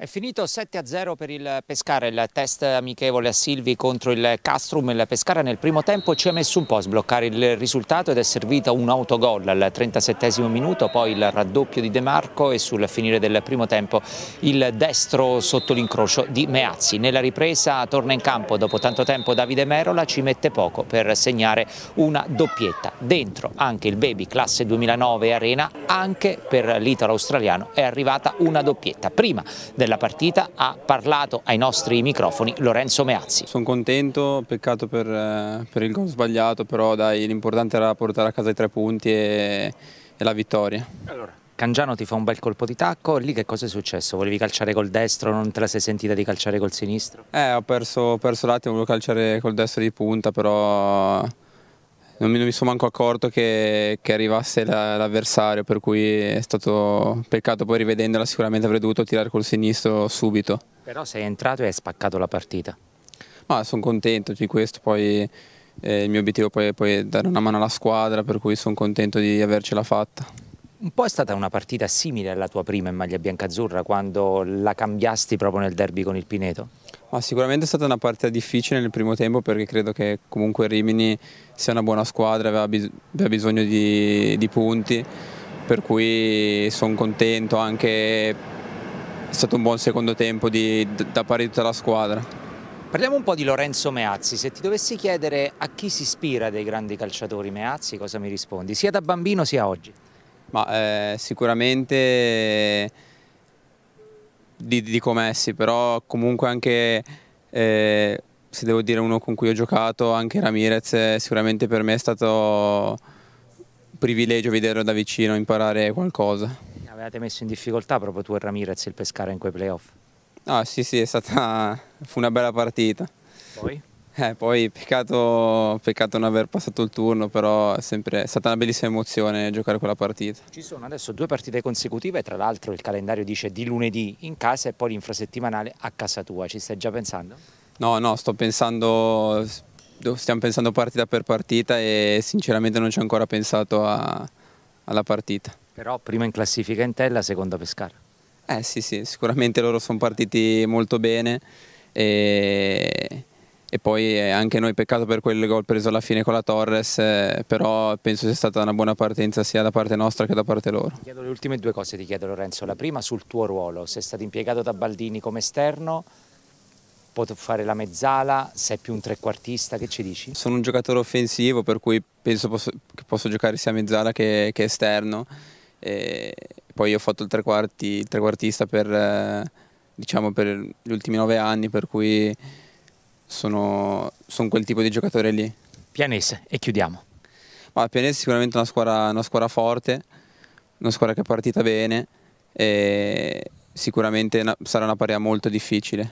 È finito 7-0 per il Pescara, il test amichevole a Silvi contro il Castrum. Il Pescara nel primo tempo ci ha messo un po' a sbloccare il risultato ed è servito un autogol al 37 minuto, poi il raddoppio di De Marco e sul finire del primo tempo il destro sotto l'incrocio di Meazzi. Nella ripresa torna in campo dopo tanto tempo Davide Merola, ci mette poco per segnare una doppietta. Dentro anche il Baby classe 2009 Arena, anche per l'italo australiano è arrivata una doppietta. Prima del della partita ha parlato ai nostri microfoni Lorenzo Meazzi. Sono contento, peccato per, eh, per il gol sbagliato, però l'importante era portare a casa i tre punti e, e la vittoria. Allora. Cangiano ti fa un bel colpo di tacco, lì che cosa è successo? Volevi calciare col destro, non te la sei sentita di calciare col sinistro? Eh, ho perso, ho perso l'attimo, volevo calciare col destro di punta, però non mi, non mi, sono manco accorto che, che arrivasse l'avversario, per cui è stato peccato poi rivedendola sicuramente avrei dovuto tirare col sinistro subito. Però sei entrato e hai spaccato la partita. Ma sono contento di questo, poi eh, il mio obiettivo poi è dare una mano alla squadra, per cui sono contento di avercela fatta. Un po' è stata una partita simile alla tua prima in maglia biancazzurra, quando la cambiasti proprio nel derby con il Pineto? Ma sicuramente è stata una partita difficile nel primo tempo perché credo che comunque Rimini sia una buona squadra, aveva, bis aveva bisogno di, di, punti, per cui sono contento, anche è stato un buon secondo tempo di, da pari tutta la squadra. Parliamo un po' di Lorenzo Meazzi, se ti dovessi chiedere a chi si ispira dei grandi calciatori Meazzi cosa mi rispondi, sia da bambino sia oggi? Ma eh, sicuramente di, di Comessi, però comunque anche, eh, se devo dire uno con cui ho giocato, anche Ramirez sicuramente per me è stato un privilegio vederlo da vicino, imparare qualcosa. Avevate messo in difficoltà proprio tu e Ramirez il pescare in quei playoff? Ah sì sì, è stata, fu una bella partita. Poi? Eh, poi peccato, peccato, non aver passato il turno, però è, sempre, è stata una bellissima emozione giocare quella partita. Ci sono adesso due partite consecutive, tra l'altro il calendario dice di lunedì in casa e poi l'infrasettimanale a casa tua, ci stai già pensando? No, no, sto pensando, stiamo pensando partita per partita e sinceramente non ci ho ancora pensato a, alla partita. Però prima in classifica in tella, seconda Pescara. Eh sì, sì, sicuramente loro sono partiti molto bene e e poi eh, anche noi peccato per quel gol preso alla fine con la Torres, eh, però penso sia stata una buona partenza sia da parte nostra che da parte loro. Ti chiedo le ultime due cose, ti chiedo Lorenzo, la prima sul tuo ruolo, sei stato impiegato da Baldini come esterno, può fare la mezzala, sei più un trequartista, che ci dici? Sono un giocatore offensivo per cui penso posso, che posso giocare sia mezzala che, che esterno, e poi ho fatto il, trequarti, il trequartista per, eh, diciamo, per gli ultimi nove anni per cui sono, sono quel tipo di giocatore lì. Pianese, e chiudiamo. Ma Pianese è sicuramente una squadra, una squadra forte, una squadra che è partita bene e sicuramente sarà una parea molto difficile.